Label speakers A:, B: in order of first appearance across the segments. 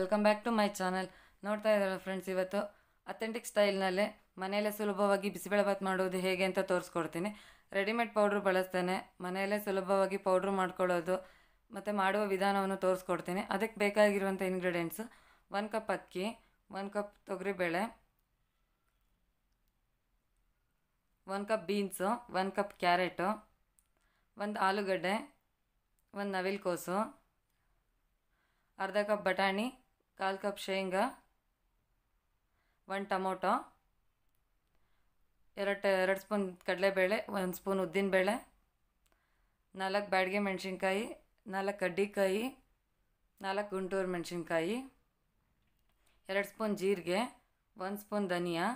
A: welcome back to my channel ನೋಡ್ತಾ ಇದ್ದಾರೆ friends ಇವತ್ತು ಅಥೆಂಟಿಕ್ ಸ್ಟೈಲ್ನಲ್ಲಿ ಮನೆಯಲ್ಲೇ ಸುಲಭವಾಗಿ ಭಾತ್ ಮಾಡೋದು ಹೇಗೆ ಅಂತ ತೋರಿಸ್ಕೊಡ್ತೀನಿ ರೆಡಿಮೇಡ್ ಪೌಡ್ರ್ ಬಳಸ್ತೇನೆ ಮನೆಯಲ್ಲೇ ಸುಲಭವಾಗಿ ಪೌಡ್ರ್ ಮಾಡ್ಕೊಳ್ಳೋದು ಮತ್ತು ಮಾಡುವ ವಿಧಾನವನ್ನು ತೋರಿಸ್ಕೊಡ್ತೀನಿ ಅದಕ್ಕೆ ಬೇಕಾಗಿರುವಂಥ ಇಂಗ್ರೀಡಿಯೆಂಟ್ಸು ಒಂದು ಕಪ್ ಅಕ್ಕಿ ಒಂದು ಕಪ್ ತೊಗರಿಬೇಳೆ ಒಂದು cup beans one cup carrot ಒಂದು ಆಲೂಗಡ್ಡೆ ಒಂದು ನವಿಲುಕೋಸು ಅರ್ಧ ಕಪ್ ಬಟಾಣಿ ಕಾಲು ಕಪ್ ಶೇಂಗಾ ಒಂದು ಟೊಮೊಟೊ ಎರಡು ಎರಡು ಸ್ಪೂನ್ ಕಡಲೆಬೇಳೆ ಒಂದು ಸ್ಪೂನ್ ಉದ್ದಿನಬೇಳೆ ನಾಲ್ಕು ಬ್ಯಾಡಿಗೆ ಮೆಣಸಿನ್ಕಾಯಿ ನಾಲ್ಕು ಕಡ್ಡಿಕಾಯಿ ನಾಲ್ಕು ಗುಂಟೂರು ಮೆಣಸಿನ್ಕಾಯಿ ಎರಡು ಸ್ಪೂನ್ ಜೀರಿಗೆ ಒಂದು ಸ್ಪೂನ್ ಧನಿಯಾ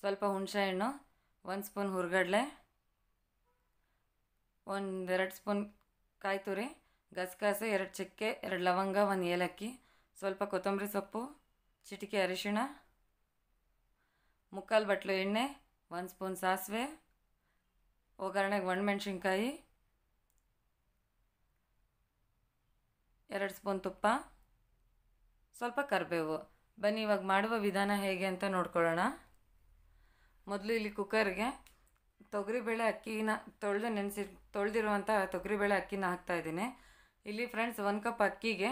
A: ಸ್ವಲ್ಪ ಹುಣಸೆಹಣ್ಣು ಒಂದು ಸ್ಪೂನ್ ಒಂದು ಎರಡು ಸ್ಪೂನ್ ಕಾಯಿ ತುರಿ ಗಸಗಸೆ ಎರಡು ಚಕ್ಕೆ ಎರಡು ಲವಂಗ ಒಂದು ಏಲಕ್ಕಿ ಸ್ವಲ್ಪ ಕೊತ್ತಂಬರಿ ಸೊಪ್ಪು ಚಿಟಿಕೆ ಅರಿಶಿಣ ಮುಕ್ಕಾಲು ಬಟ್ಲು ಎಣ್ಣೆ ಒಂದು ಸ್ಪೂನ್ ಸಾಸಿವೆ ಒಗ್ಗರಣೆಗೆ ಒಣಮೆಣ್ಸಿನ್ಕಾಯಿ ಎರಡು ಸ್ಪೂನ್ ತುಪ್ಪ ಸ್ವಲ್ಪ ಕರಿಬೇವು ಬನ್ನಿ ಇವಾಗ ಮಾಡುವ ವಿಧಾನ ಹೇಗೆ ಅಂತ ನೋಡ್ಕೊಳ್ಳೋಣ ಮೊದಲು ಇಲ್ಲಿ ಕುಕ್ಕರ್ಗೆ ತೊಗರಿಬೇಳೆ ಅಕ್ಕಿನ ತೊಳೆದು ನೆನೆಸಿ ತೊಳೆದಿರುವಂಥ ತೊಗರಿಬೇಳೆ ಅಕ್ಕಿನ ಹಾಕ್ತಾಯಿದ್ದೀನಿ ಇಲ್ಲಿ ಫ್ರೆಂಡ್ಸ್ ಒಂದು ಕಪ್ ಅಕ್ಕಿಗೆ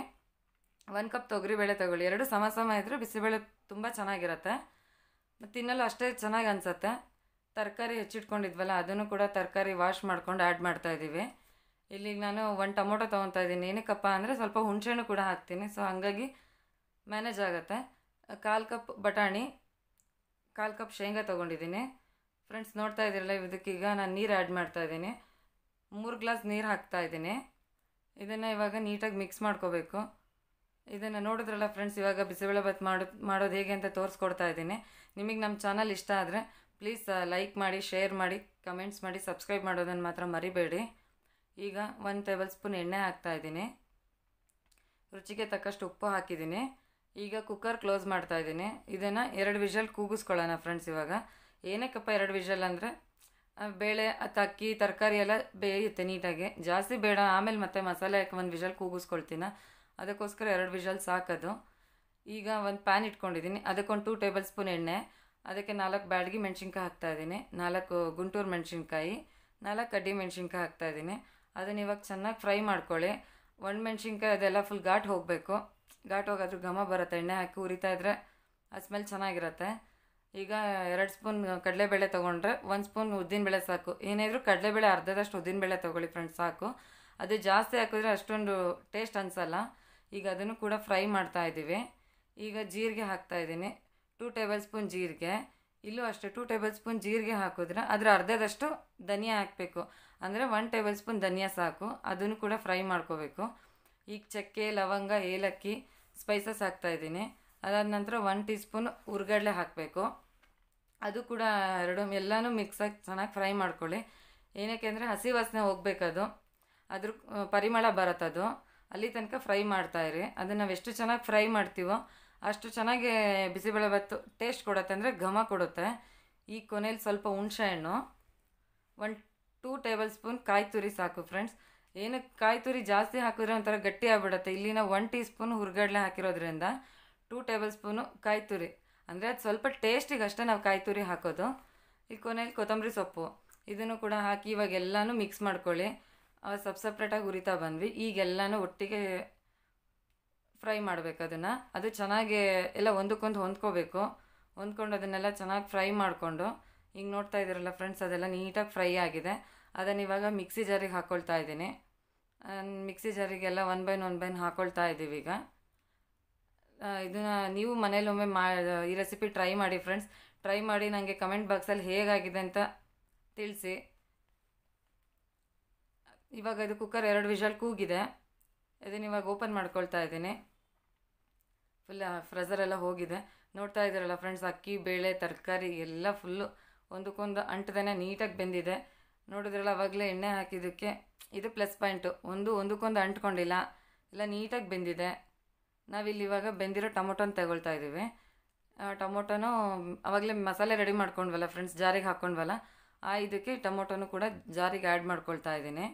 A: ಒನ್ ಕಪ್ ತೊಗರಿಬೇಳೆ ತೊಗೊಳ್ಳಿ ಎರಡು ಸಮ ಸಮ ಇದ್ದರೆ ಬಿಸಿಬೇಳೆ ತುಂಬ ಚೆನ್ನಾಗಿರುತ್ತೆ ಮತ್ತು ತಿನ್ನಲು ಅಷ್ಟೇ ಚೆನ್ನಾಗಿ ಅನಿಸತ್ತೆ ತರಕಾರಿ ಹೆಚ್ಚಿಟ್ಕೊಂಡಿದ್ವಲ್ಲ ಅದನ್ನು ಕೂಡ ತರಕಾರಿ ವಾಶ್ ಮಾಡ್ಕೊಂಡು ಆ್ಯಡ್ ಮಾಡ್ತಾಯಿದ್ದೀವಿ ಇಲ್ಲಿಗೆ ನಾನು ಒಂದು ಟೊಮೊಟೊ ತೊಗೊತಾ ಇದ್ದೀನಿ ಏನಕ್ಕಪ್ಪ ಅಂದರೆ ಸ್ವಲ್ಪ ಹುಣಸೆಹಣ್ಣು ಕೂಡ ಹಾಕ್ತೀನಿ ಸೊ ಹಾಗಾಗಿ ಮ್ಯಾನೇಜ್ ಆಗುತ್ತೆ ಕಾಲು ಕಪ್ ಬಟಾಣಿ ಕಾಲು ಕಪ್ ಶೇಂಗಾ ತೊಗೊಂಡಿದ್ದೀನಿ ಫ್ರೆಂಡ್ಸ್ ನೋಡ್ತಾ ಇದ್ದೀರಲ್ಲ ಇದಕ್ಕೀಗ ನಾನು ನೀರು ಆ್ಯಡ್ ಇದ್ದೀನಿ ಮೂರು ಗ್ಲಾಸ್ ನೀರು ಹಾಕ್ತಾ ಇದ್ದೀನಿ ಇದನ್ನು ಇವಾಗ ನೀಟಾಗಿ ಮಿಕ್ಸ್ ಮಾಡ್ಕೋಬೇಕು ಇದನ್ನು ನೋಡಿದ್ರಲ್ಲ ಫ್ರೆಂಡ್ಸ್ ಇವಾಗ ಭತ್ ಮಾಡೋ ಮಾಡೋದು ಹೇಗೆ ಅಂತ ತೋರಿಸ್ಕೊಡ್ತಾ ಇದ್ದೀನಿ ನಿಮಗೆ ನಮ್ಮ ಚಾನಲ್ ಇಷ್ಟ ಆದರೆ ಪ್ಲೀಸ್ ಲೈಕ್ ಮಾಡಿ ಶೇರ್ ಮಾಡಿ ಕಮೆಂಟ್ಸ್ ಮಾಡಿ ಸಬ್ಸ್ಕ್ರೈಬ್ ಮಾಡೋದನ್ನು ಮಾತ್ರ ಮರಿಬೇಡಿ ಈಗ ಒನ್ ಟೇಬಲ್ ಸ್ಪೂನ್ ಎಣ್ಣೆ ಹಾಕ್ತಾ ಇದ್ದೀನಿ ರುಚಿಗೆ ತಕ್ಕಷ್ಟು ಉಪ್ಪು ಹಾಕಿದ್ದೀನಿ ಈಗ ಕುಕ್ಕರ್ ಕ್ಲೋಸ್ ಮಾಡ್ತಾ ಇದ್ದೀನಿ ಇದನ್ನು ಎರಡು ವಿಷಲ್ ಕೂಗಿಸ್ಕೊಳ್ಳೋಣ ಫ್ರೆಂಡ್ಸ್ ಇವಾಗ ಏನಕ್ಕಪ್ಪ ಎರಡು ವಿಷಲ್ ಅಂದರೆ ಬೇಳೆ ಅಥವಾ ಅಕ್ಕಿ ತರಕಾರಿ ಎಲ್ಲ ಬೇಯುತ್ತೆ ನೀಟಾಗಿ ಜಾಸ್ತಿ ಬೇಡ ಆಮೇಲೆ ಮತ್ತೆ ಮಸಾಲೆ ಹಾಕಿ ಒಂದು ವಿಷಲ್ ಕೂಗಿಸ್ಕೊಳ್ತೀನ ಅದಕ್ಕೋಸ್ಕರ ಎರಡು ವಿಷಲ್ ಸಾಕದು ಈಗ ಒಂದು ಪ್ಯಾನ್ ಇಟ್ಕೊಂಡಿದ್ದೀನಿ ಅದಕ್ಕೊಂದು ಟೂ ಟೇಬಲ್ ಸ್ಪೂನ್ ಎಣ್ಣೆ ಅದಕ್ಕೆ ನಾಲ್ಕು ಬ್ಯಾಡಗಿ ಮೆಣ್ಸಿನ್ಕಾಯಿ ಇದ್ದೀನಿ ನಾಲ್ಕು ಗುಂಟೂರು ಮೆಣಸಿನ್ಕಾಯಿ ನಾಲ್ಕು ಕಡ್ಡಿ ಮೆಣ್ಸಿನ್ಕಾಯಿ ಇದ್ದೀನಿ ಅದನ್ನು ಇವಾಗ ಚೆನ್ನಾಗಿ ಫ್ರೈ ಮಾಡ್ಕೊಳ್ಳಿ ಒಣ ಮೆಣಸಿನ್ಕಾಯಿ ಅದೆಲ್ಲ ಫುಲ್ ಘಾಟ್ ಹೋಗಬೇಕು ಘಾಟ್ ಹೋಗೋದ್ರ ಘಮ ಬರುತ್ತೆ ಎಣ್ಣೆ ಹಾಕಿ ಉರಿತಾ ಇದ್ದರೆ ಆ ಸ್ಮೆಲ್ ಚೆನ್ನಾಗಿರುತ್ತೆ ಈಗ ಎರಡು ಸ್ಪೂನ್ ಕಡಲೆಬೇಳೆ ತೊಗೊಂಡ್ರೆ ಒಂದು ಸ್ಪೂನ್ ಉದ್ದಿನಬೇಳೆ ಸಾಕು ಏನಿದ್ರು ಕಡಲೆಬೇಳೆ ಅರ್ಧದಷ್ಟು ಉದ್ದಿನಬೇಳೆ ತೊಗೊಳ್ಳಿ ಫ್ರೆಂಡ್ಸ್ ಸಾಕು ಅದು ಜಾಸ್ತಿ ಹಾಕಿದ್ರೆ ಅಷ್ಟೊಂದು ಟೇಸ್ಟ್ ಅನಿಸಲ್ಲ ಈಗ ಅದನ್ನು ಕೂಡ ಫ್ರೈ ಮಾಡ್ತಾ ಇದ್ದೀವಿ ಈಗ ಜೀರಿಗೆ ಹಾಕ್ತಾ ಇದ್ದೀನಿ ಟೂ ಟೇಬಲ್ ಸ್ಪೂನ್ ಜೀರಿಗೆ ಇಲ್ಲೂ ಅಷ್ಟೇ ಟೂ ಟೇಬಲ್ ಸ್ಪೂನ್ ಜೀರಿಗೆ ಹಾಕಿದ್ರೆ ಅದರ ಅರ್ಧದಷ್ಟು ಧನಿಯಾ ಹಾಕಬೇಕು ಅಂದರೆ ಒನ್ ಟೇಬಲ್ ಸ್ಪೂನ್ ಧನಿಯಾ ಸಾಕು ಅದನ್ನು ಕೂಡ ಫ್ರೈ ಮಾಡ್ಕೋಬೇಕು ಈಗ ಚಕ್ಕೆ ಲವಂಗ ಏಲಕ್ಕಿ ಸ್ಪೈಸಸ್ ಹಾಕ್ತಾಯಿದ್ದೀನಿ ಅದಾದ ನಂತರ ಒನ್ ಟೀ ಸ್ಪೂನ್ ಉರ್ಗಡ್ಲೆ ಹಾಕಬೇಕು ಅದು ಕೂಡ ಎರಡು ಎಲ್ಲನೂ ಮಿಕ್ಸಾಗಿ ಚೆನ್ನಾಗಿ ಫ್ರೈ ಮಾಡ್ಕೊಳ್ಳಿ ಏನಕ್ಕೆ ಅಂದರೆ ಹಸಿ ವಾಸನೆ ಹೋಗ್ಬೇಕದು ಅದ್ರ ಪರಿಮಳ ಬರುತ್ತದು ಅಲ್ಲಿ ತನಕ ಫ್ರೈ ಮಾಡ್ತಾಯಿರಿ ಅದನ್ನು ಎಷ್ಟು ಚೆನ್ನಾಗಿ ಫ್ರೈ ಮಾಡ್ತೀವೋ ಅಷ್ಟು ಚೆನ್ನಾಗಿ ಬಿಸಿಬೇಳೆಬಾತು ಟೇಸ್ಟ್ ಕೊಡುತ್ತೆ ಅಂದರೆ ಘಮ ಕೊಡುತ್ತೆ ಈ ಕೊನೆಯಲ್ಲಿ ಸ್ವಲ್ಪ ಹುಣಸೆಹಣ್ಣು ಒನ್ ಟೂ ಟೇಬಲ್ ಸ್ಪೂನ್ ಕಾಯಿ ತುರಿ ಸಾಕು ಫ್ರೆಂಡ್ಸ್ ಏನು ಕಾಯಿ ತುರಿ ಜಾಸ್ತಿ ಹಾಕಿದ್ರೆ ಒಂಥರ ಗಟ್ಟಿ ಆಗಿಬಿಡುತ್ತೆ ಇಲ್ಲಿನ ಒನ್ ಟೀ ಸ್ಪೂನ್ ಹುರ್ಗಡ್ಲೆ ಹಾಕಿರೋದ್ರಿಂದ ಟೂ ಟೇಬಲ್ ಸ್ಪೂನು ಕಾಯಿ ತುರಿ ಅಂದರೆ ಅದು ಸ್ವಲ್ಪ ಟೇಸ್ಟಿಗೆ ಅಷ್ಟೇ ನಾವು ಕಾಯಿ ತುರಿ ಹಾಕೋದು ಈ ಕೊನೆಯಲ್ಲಿ ಕೊತ್ತಂಬರಿ ಸೊಪ್ಪು ಇದನ್ನು ಕೂಡ ಹಾಕಿ ಇವಾಗ ಎಲ್ಲನೂ ಮಿಕ್ಸ್ ಮಾಡ್ಕೊಳ್ಳಿ ಸಪ್ ಸಪ್ರೇಟಾಗಿ ಉರಿತಾ ಬಂದ್ವಿ ಈಗೆಲ್ಲನೂ ಒಟ್ಟಿಗೆ ಫ್ರೈ ಮಾಡಬೇಕು ಅದನ್ನು ಅದು ಚೆನ್ನಾಗಿ ಎಲ್ಲ ಒಂದಕ್ಕೊಂದು ಹೊಂದ್ಕೋಬೇಕು ಹೊಂದ್ಕೊಂಡು ಅದನ್ನೆಲ್ಲ ಚೆನ್ನಾಗಿ ಫ್ರೈ ಮಾಡಿಕೊಂಡು ಈಗ ನೋಡ್ತಾ ಇದ್ದೀರಲ್ಲ ಫ್ರೆಂಡ್ಸ್ ಅದೆಲ್ಲ ನೀಟಾಗಿ ಫ್ರೈ ಆಗಿದೆ ಅದನ್ನು ಇವಾಗ ಮಿಕ್ಸಿ ಜಾರಿಗೆ ಹಾಕ್ಕೊಳ್ತಾ ಇದ್ದೀನಿ ಮಿಕ್ಸಿ ಜಾರಿಗೆಲ್ಲ ಒನ್ ಬೈನ್ ಒನ್ ಬೈನ್ ಹಾಕೊಳ್ತಾ ಇದ್ದೀವಿ ಈಗ ಇದನ್ನು ನೀವು ಮನೇಲೊಮ್ಮೆ ಮಾ ಈ ರೆಸಿಪಿ ಟ್ರೈ ಮಾಡಿ ಫ್ರೆಂಡ್ಸ್ ಟ್ರೈ ಮಾಡಿ ನನಗೆ ಕಮೆಂಟ್ ಬಾಕ್ಸಲ್ಲಿ ಹೇಗಾಗಿದೆ ಅಂತ ತಿಳಿಸಿ ಇವಾಗ ಇದು ಕುಕ್ಕರ್ ಎರಡು ವಿಷಲ್ ಕೂಗಿದೆ ಇದನ್ನು ಇವಾಗ ಓಪನ್ ಮಾಡ್ಕೊಳ್ತಾ ಇದ್ದೀನಿ ಫುಲ್ ಫ್ರೆಸರೆಲ್ಲ ಹೋಗಿದೆ ನೋಡ್ತಾ ಇದ್ದೀರಲ್ಲ ಫ್ರೆಂಡ್ಸ್ ಅಕ್ಕಿ ಬೇಳೆ ತರಕಾರಿ ಎಲ್ಲ ಫುಲ್ಲು ಒಂದಕ್ಕೊಂದು ಅಂಟದೇ ನೀಟಾಗಿ ಬೆಂದಿದೆ ನೋಡಿದ್ರಲ್ಲ ಅವಾಗಲೇ ಎಣ್ಣೆ ಹಾಕಿದ್ದಕ್ಕೆ ಇದು ಪ್ಲಸ್ ಪಾಯಿಂಟು ಒಂದು ಒಂದಕ್ಕೊಂದು ಅಂಟ್ಕೊಂಡಿಲ್ಲ ಎಲ್ಲ ನೀಟಾಗಿ ಬೆಂದಿದೆ ನಾವಿಲ್ಲಿ ಇವಾಗ ಬೆಂದಿರೋ ಟೊಮೊಟೊನ ತಗೊಳ್ತಾ ಇದ್ದೀವಿ ಟೊಮೊಟೊನೂ ಆವಾಗಲೇ ಮಸಾಲೆ ರೆಡಿ ಮಾಡ್ಕೊಂಡ್ವಲ್ಲ ಫ್ರೆಂಡ್ಸ್ ಜಾರಿಗೆ ಹಾಕ್ಕೊಂಡ್ವಲ್ಲ ಆ ಇದಕ್ಕೆ ಟೊಮೊಟೊನು ಕೂಡ ಜಾರಿಗೆ ಆ್ಯಡ್ ಮಾಡ್ಕೊಳ್ತಾ ಇದ್ದೀನಿ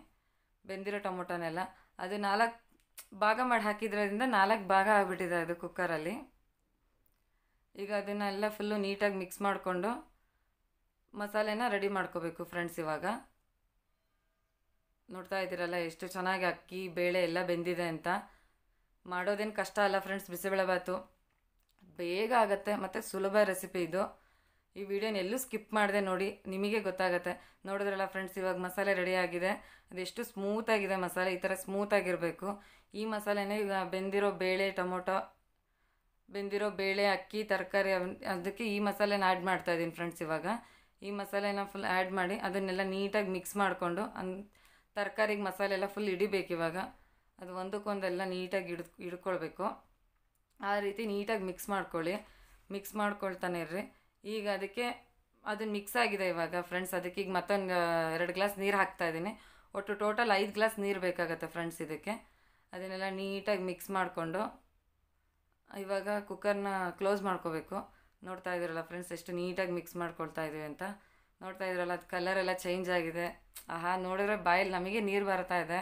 A: ಬೆಂದಿರೋ ಟೊಮೊಟೊನೆಲ್ಲ ಅದು ನಾಲ್ಕು ಭಾಗ ಮಾಡಿ ಹಾಕಿದ್ರಿಂದ ನಾಲ್ಕು ಭಾಗ ಆಗಿಬಿಟ್ಟಿದೆ ಅದು ಕುಕ್ಕರಲ್ಲಿ ಈಗ ಅದನ್ನೆಲ್ಲ ಫುಲ್ಲು ನೀಟಾಗಿ ಮಿಕ್ಸ್ ಮಾಡಿಕೊಂಡು ಮಸಾಲೆನ ರೆಡಿ ಮಾಡ್ಕೋಬೇಕು ಫ್ರೆಂಡ್ಸ್ ಇವಾಗ ನೋಡ್ತಾ ಇದ್ದೀರಲ್ಲ ಎಷ್ಟು ಚೆನ್ನಾಗಿ ಅಕ್ಕಿ ಬೇಳೆ ಎಲ್ಲ ಬೆಂದಿದೆ ಅಂತ ಮಾಡೋದೇನು ಕಷ್ಟ ಅಲ್ಲ ಫ್ರೆಂಡ್ಸ್ ಬಿಸಿಬೇಳೆಬಾತು ಬೇಗ ಆಗುತ್ತೆ ಮತ್ತು ಸುಲಭ ರೆಸಿಪಿ ಇದು ಈ ವಿಡಿಯೋನ ಎಲ್ಲೂ ಸ್ಕಿಪ್ ಮಾಡಿದೆ ನೋಡಿ ನಿಮಗೆ ಗೊತ್ತಾಗುತ್ತೆ ನೋಡಿದ್ರಲ್ಲ ಫ್ರೆಂಡ್ಸ್ ಇವಾಗ ಮಸಾಲೆ ರೆಡಿ ಆಗಿದೆ ಅದೆಷ್ಟು ಸ್ಮೂತಾಗಿದೆ ಮಸಾಲೆ ಈ ಥರ ಸ್ಮೂತಾಗಿರಬೇಕು ಈ ಮಸಾಲೆನೇ ಈಗ ಬೆಂದಿರೋ ಬೇಳೆ ಟೊಮೊಟೊ ಬೆಂದಿರೋ ಬೇಳೆ ಅಕ್ಕಿ ತರಕಾರಿ ಅದಕ್ಕೆ ಈ ಮಸಾಲೆನ ಆ್ಯಡ್ ಇದ್ದೀನಿ ಫ್ರೆಂಡ್ಸ್ ಇವಾಗ ಈ ಮಸಾಲೆನ ಫುಲ್ ಆ್ಯಡ್ ಮಾಡಿ ಅದನ್ನೆಲ್ಲ ನೀಟಾಗಿ ಮಿಕ್ಸ್ ಮಾಡಿಕೊಂಡು ಅನ್ ತರಕಾರಿಗೆ ಮಸಾಲೆ ಎಲ್ಲ ಫುಲ್ ಹಿಡಿಬೇಕು ಇವಾಗ ಅದು ಒಂದಕ್ಕೊಂದೆಲ್ಲ ನೀಟಾಗಿ ಹಿಡ್ ಹಿಡ್ಕೊಳ್ಬೇಕು ಆ ರೀತಿ ನೀಟಾಗಿ ಮಿಕ್ಸ್ ಮಾಡ್ಕೊಳ್ಳಿ ಮಿಕ್ಸ್ ಮಾಡ್ಕೊಳ್ತಾನೆ ಇರ್ರಿ ಈಗ ಅದಕ್ಕೆ ಅದನ್ನು ಮಿಕ್ಸ್ ಆಗಿದೆ ಇವಾಗ ಫ್ರೆಂಡ್ಸ್ ಅದಕ್ಕೆ ಈಗ ಮತ್ತೊಂದು ಎರಡು ಗ್ಲಾಸ್ ನೀರು ಹಾಕ್ತಾ ಇದ್ದೀನಿ ಒಟ್ಟು ಟೋಟಲ್ ಐದು ಗ್ಲಾಸ್ ನೀರು ಬೇಕಾಗತ್ತೆ ಫ್ರೆಂಡ್ಸ್ ಇದಕ್ಕೆ ಅದನ್ನೆಲ್ಲ ನೀಟಾಗಿ ಮಿಕ್ಸ್ ಮಾಡಿಕೊಂಡು ಇವಾಗ ಕುಕ್ಕರ್ನ ಕ್ಲೋಸ್ ಮಾಡ್ಕೋಬೇಕು ನೋಡ್ತಾ ಇದ್ದೀರಲ್ಲ ಫ್ರೆಂಡ್ಸ್ ಎಷ್ಟು ನೀಟಾಗಿ ಮಿಕ್ಸ್ ಮಾಡ್ಕೊಳ್ತಾ ಇದ್ದೀವಿ ಅಂತ ನೋಡ್ತಾ ಇದ್ರಲ್ಲ ಅದು ಕಲರೆಲ್ಲ ಚೇಂಜ್ ಆಗಿದೆ ಆಹಾ ನೋಡಿದ್ರೆ ಬಾಯಲ್ಲಿ ನಮಗೆ ನೀರು ಬರ್ತಾ ಇದೆ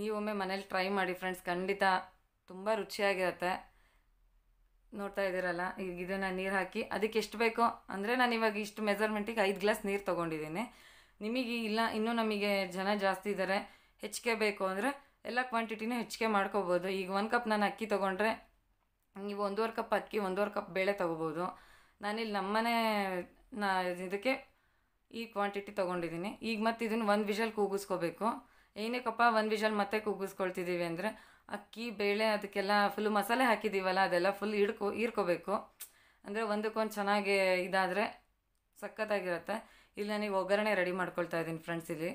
A: ನೀವೊಮ್ಮೆ ಮನೇಲಿ ಟ್ರೈ ಮಾಡಿ ಫ್ರೆಂಡ್ಸ್ ಖಂಡಿತ ತುಂಬ ರುಚಿಯಾಗಿರುತ್ತೆ ನೋಡ್ತಾ ಇದ್ದೀರಲ್ಲ ಈಗ ಇದನ್ನು ನೀರು ಹಾಕಿ ಅದಕ್ಕೆ ಎಷ್ಟು ಬೇಕೋ ಅಂದರೆ ನಾನು ಇವಾಗ ಇಷ್ಟು ಮೆಜರ್ಮೆಂಟಿಗೆ ಐದು ಗ್ಲಾಸ್ ನೀರು ತೊಗೊಂಡಿದ್ದೀನಿ ನಿಮಗೆ ಇಲ್ಲ ಇನ್ನೂ ನಮಗೆ ಜನ ಜಾಸ್ತಿ ಇದ್ದಾರೆ ಹೆಚ್ಚಿಗೆ ಬೇಕು ಅಂದರೆ ಎಲ್ಲ ಕ್ವಾಂಟಿಟಿನೂ ಹೆಚ್ಚಿಗೆ ಮಾಡ್ಕೋಬೋದು ಈಗ ಒಂದು ಕಪ್ ನಾನು ಅಕ್ಕಿ ತೊಗೊಂಡ್ರೆ ನೀವು ಒಂದೂವರೆ ಕಪ್ ಅಕ್ಕಿ ಒಂದೂವರೆ ಕಪ್ ಬೇಳೆ ತೊಗೋಬೋದು ನಾನಿಲ್ಲಿ ನಮ್ಮನೆ ನಾ ಇದಕ್ಕೆ ಈ ಕ್ವಾಂಟಿಟಿ ತೊಗೊಂಡಿದ್ದೀನಿ ಈಗ ಮತ್ತೆ ಇದನ್ನು ಒಂದು ವಿಷಲ್ ಕೂಗಿಸ್ಕೋಬೇಕು ಕಪ್ಪ ಒಂದು ವಿಷಲ್ ಮತ್ತೆ ಕೂಗಿಸ್ಕೊಳ್ತಿದ್ದೀವಿ ಅಂದರೆ ಅಕ್ಕಿ ಬೇಳೆ ಅದಕ್ಕೆಲ್ಲ ಫುಲ್ ಮಸಾಲೆ ಹಾಕಿದ್ದೀವಲ್ಲ ಅದೆಲ್ಲ ಫುಲ್ ಹಿಡ್ಕೊ ಹೀರ್ಕೋಬೇಕು ಅಂದರೆ ಒಂದಕ್ಕೊಂದು ಚೆನ್ನಾಗಿ ಇದಾದರೆ ಸಖತ್ತಾಗಿರುತ್ತೆ ಇಲ್ಲಿ ನನಗೆ ಒಗ್ಗರಣೆ ರೆಡಿ ಮಾಡ್ಕೊಳ್ತಾ ಇದ್ದೀನಿ ಫ್ರೆಂಡ್ಸ್ ಇಲ್ಲಿ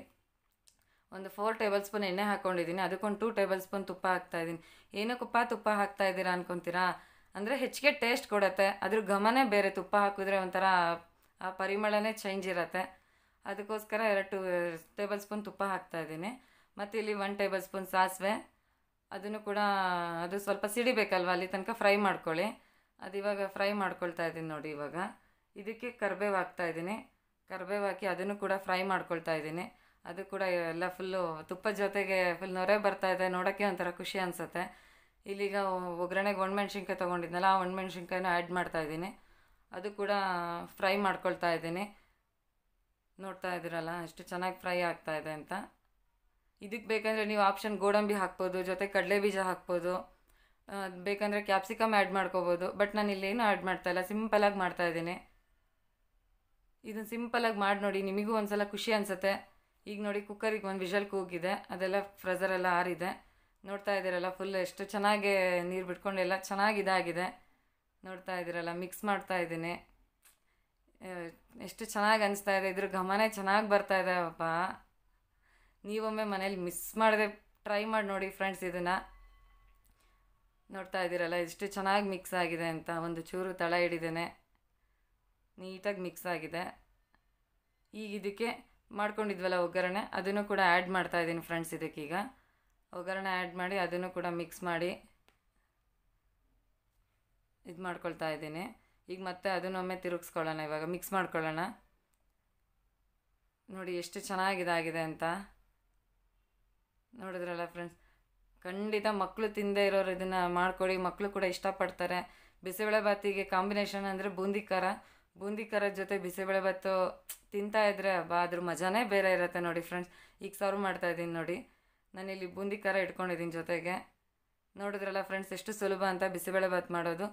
A: ಒಂದು ಫೋರ್ ಟೇಬಲ್ ಸ್ಪೂನ್ ಎಣ್ಣೆ ಹಾಕ್ಕೊಂಡಿದ್ದೀನಿ ಅದಕ್ಕೊಂದು ಟೂ ಟೇಬಲ್ ಸ್ಪೂನ್ ತುಪ್ಪ ಹಾಕ್ತಾಯಿದ್ದೀನಿ ಏನಕ್ಕಪ್ಪ ತುಪ್ಪ ಹಾಕ್ತಾ ಇದ್ದೀರಾ ಅನ್ಕೊತೀರಾ ಅಂದರೆ ಹೆಚ್ಚಿಗೆ ಟೇಸ್ಟ್ ಕೊಡುತ್ತೆ ಅದ್ರ ಘಮನೇ ಬೇರೆ ತುಪ್ಪ ಹಾಕಿದ್ರೆ ಒಂಥರ ಆ ಪರಿಮಳನೇ ಚೇಂಜ್ ಇರುತ್ತೆ ಅದಕ್ಕೋಸ್ಕರ ಎರಡು ಟೇಬಲ್ ಸ್ಪೂನ್ ತುಪ್ಪ ಹಾಕ್ತಾಯಿದ್ದೀನಿ ಮತ್ತು ಇಲ್ಲಿ ಒನ್ ಟೇಬಲ್ ಸ್ಪೂನ್ ಸಾಸಿವೆ ಅದನ್ನು ಕೂಡ ಅದು ಸ್ವಲ್ಪ ಸಿಡಿಬೇಕಲ್ವ ಅಲ್ಲಿ ತನಕ ಫ್ರೈ ಮಾಡ್ಕೊಳ್ಳಿ ಅದು ಇವಾಗ ಫ್ರೈ ಮಾಡ್ಕೊಳ್ತಾ ಇದ್ದೀನಿ ನೋಡಿ ಇವಾಗ ಇದಕ್ಕೆ ಕರ್ಬೇವು ಹಾಕ್ತಾ ಇದ್ದೀನಿ ಕರ್ಬೇವು ಹಾಕಿ ಅದನ್ನು ಕೂಡ ಫ್ರೈ ಮಾಡ್ಕೊಳ್ತಾ ಇದ್ದೀನಿ ಅದು ಕೂಡ ಎಲ್ಲ ಫುಲ್ಲು ತುಪ್ಪ ಜೊತೆಗೆ ಫುಲ್ ನೊರೆ ಬರ್ತಾ ಇದೆ ನೋಡೋಕ್ಕೆ ಒಂಥರ ಖುಷಿ ಅನಿಸುತ್ತೆ ಇಲ್ಲಿಗ ಒಗ್ಗರಣೆಗೆ ಒಣಮೆಣ್ಸಿನ್ಕಾಯಿ ತೊಗೊಂಡಿದ್ನಲ್ಲ ಆ ಒಣಮೆಣ್ಸಿನ್ಕಾಯಿನೂ ಆ್ಯಡ್ ಮಾಡ್ತಾ ಇದ್ದೀನಿ ಅದು ಕೂಡ ಫ್ರೈ ಮಾಡ್ಕೊಳ್ತಾ ಇದ್ದೀನಿ ನೋಡ್ತಾ ಇದ್ದೀರಲ್ಲ ಎಷ್ಟು ಚೆನ್ನಾಗಿ ಫ್ರೈ ಆಗ್ತಾ ಇದೆ ಅಂತ ಇದಕ್ಕೆ ಬೇಕಂದರೆ ನೀವು ಆಪ್ಷನ್ ಗೋಡಂಬಿ ಹಾಕ್ಬೋದು ಜೊತೆ ಕಡಲೆ ಬೀಜ ಹಾಕ್ಬೋದು ಬೇಕಂದರೆ ಕ್ಯಾಪ್ಸಿಕಮ್ ಆ್ಯಡ್ ಮಾಡ್ಕೋಬೋದು ಬಟ್ ನಾನು ಇಲ್ಲೇನು ಆ್ಯಡ್ ಮಾಡ್ತಾಯಿಲ್ಲ ಸಿಂಪಲಾಗಿ ಮಾಡ್ತಾಯಿದ್ದೀನಿ ಇದನ್ನು ಸಿಂಪಲಾಗಿ ಮಾಡಿ ನೋಡಿ ನಿಮಗೂ ಒಂದು ಸಲ ಖುಷಿ ಅನಿಸುತ್ತೆ ಈಗ ನೋಡಿ ಕುಕ್ಕರಿಗೆ ಒಂದು ವಿಷಲ್ ಕೂಗಿದೆ ಅದೆಲ್ಲ ಫ್ರೆಝರೆಲ್ಲ ಆರಿದೆ ನೋಡ್ತಾ ಇದ್ದೀರಲ್ಲ ಫುಲ್ ಎಷ್ಟು ಚೆನ್ನಾಗಿ ನೀರು ಎಲ್ಲ ಚೆನ್ನಾಗಿ ಇದಾಗಿದೆ ನೋಡ್ತಾ ಇದ್ದೀರಲ್ಲ ಮಿಕ್ಸ್ ಮಾಡ್ತಾ ಇದ್ದೀನಿ ಎಷ್ಟು ಚೆನ್ನಾಗಿ ಅನಿಸ್ತಾ ಇದೆ ಇದ್ರ ಘಮನೇ ಚೆನ್ನಾಗಿ ಬರ್ತಾ ಇದೆ ಅಪ್ಪ ನೀವೊಮ್ಮೆ ಮನೇಲಿ ಮಿಸ್ ಮಾಡದೆ ಟ್ರೈ ಮಾಡಿ ನೋಡಿ ಫ್ರೆಂಡ್ಸ್ ಇದನ್ನು ನೋಡ್ತಾ ಇದ್ದೀರಲ್ಲ ಎಷ್ಟು ಚೆನ್ನಾಗಿ ಮಿಕ್ಸ್ ಆಗಿದೆ ಅಂತ ಒಂದು ಚೂರು ತಳ ಹಿಡಿದೇನೆ ನೀಟಾಗಿ ಮಿಕ್ಸ್ ಆಗಿದೆ ಈಗ ಇದಕ್ಕೆ ಮಾಡ್ಕೊಂಡಿದ್ವಲ್ಲ ಒಗ್ಗರಣೆ ಅದನ್ನು ಕೂಡ ಆ್ಯಡ್ ಮಾಡ್ತಾ ಇದ್ದೀನಿ ಫ್ರೆಂಡ್ಸ್ ಇದಕ್ಕೀಗ ಒಗ್ಗರಣೆ ಆ್ಯಡ್ ಮಾಡಿ ಅದನ್ನು ಕೂಡ ಮಿಕ್ಸ್ ಮಾಡಿ ಇದು ಮಾಡ್ಕೊಳ್ತಾ ಇದ್ದೀನಿ ಈಗ ಮತ್ತೆ ಅದನ್ನೊಮ್ಮೆ ತಿರುಗಿಸ್ಕೊಳ್ಳೋಣ ಇವಾಗ ಮಿಕ್ಸ್ ಮಾಡ್ಕೊಳ್ಳೋಣ ನೋಡಿ ಎಷ್ಟು ಚೆನ್ನಾಗಿದಾಗಿದೆ ಅಂತ ನೋಡಿದ್ರಲ್ಲ ಫ್ರೆಂಡ್ಸ್ ಖಂಡಿತ ಮಕ್ಕಳು ತಿಂದೇ ಇರೋರು ಇದನ್ನು ಮಾಡಿಕೊಡಿ ಮಕ್ಕಳು ಕೂಡ ಇಷ್ಟಪಡ್ತಾರೆ ಬಿಸಿಬೇಳೆಬಾತಿಗೆ ಕಾಂಬಿನೇಷನ್ ಅಂದರೆ ಬೂಂದಿ ಖಾರ ಬೂಂದಿ ಖಾರದ ಜೊತೆ ಬಿಸಿಬೇಳೆ ತಿಂತಾ ಇದ್ರೆ ಬಾ ಅದ್ರ ಮಜಾನೇ ಬೇರೆ ಇರುತ್ತೆ ನೋಡಿ ಫ್ರೆಂಡ್ಸ್ ಈಗ ಸರ್ವ್ ಮಾಡ್ತಾ ಇದ್ದೀನಿ ನೋಡಿ ನಾನಿಲ್ಲಿ ಬೂಂದಿ ಖಾರ ಇಟ್ಕೊಂಡಿದ್ದೀನಿ ಜೊತೆಗೆ ನೋಡಿದ್ರಲ್ಲ ಫ್ರೆಂಡ್ಸ್ ಎಷ್ಟು ಸುಲಭ ಅಂತ ಬಿಸಿಬೇಳೆಭಾತ್ ಮಾಡೋದು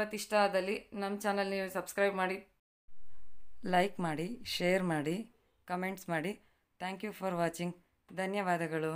A: ಭಾತ್ ಇಷ್ಟ ಆದಲ್ಲಿ ನಮ್ಮ ಚಾನಲ್ ನೀವು ಸಬ್ಸ್ಕ್ರೈಬ್ ಮಾಡಿ ಲೈಕ್ ಮಾಡಿ ಶೇರ್ ಮಾಡಿ ಕಮೆಂಟ್ಸ್ ಮಾಡಿ ಥ್ಯಾಂಕ್ ಯು ಫಾರ್ ವಾಚಿಂಗ್ ಧನ್ಯವಾದಗಳು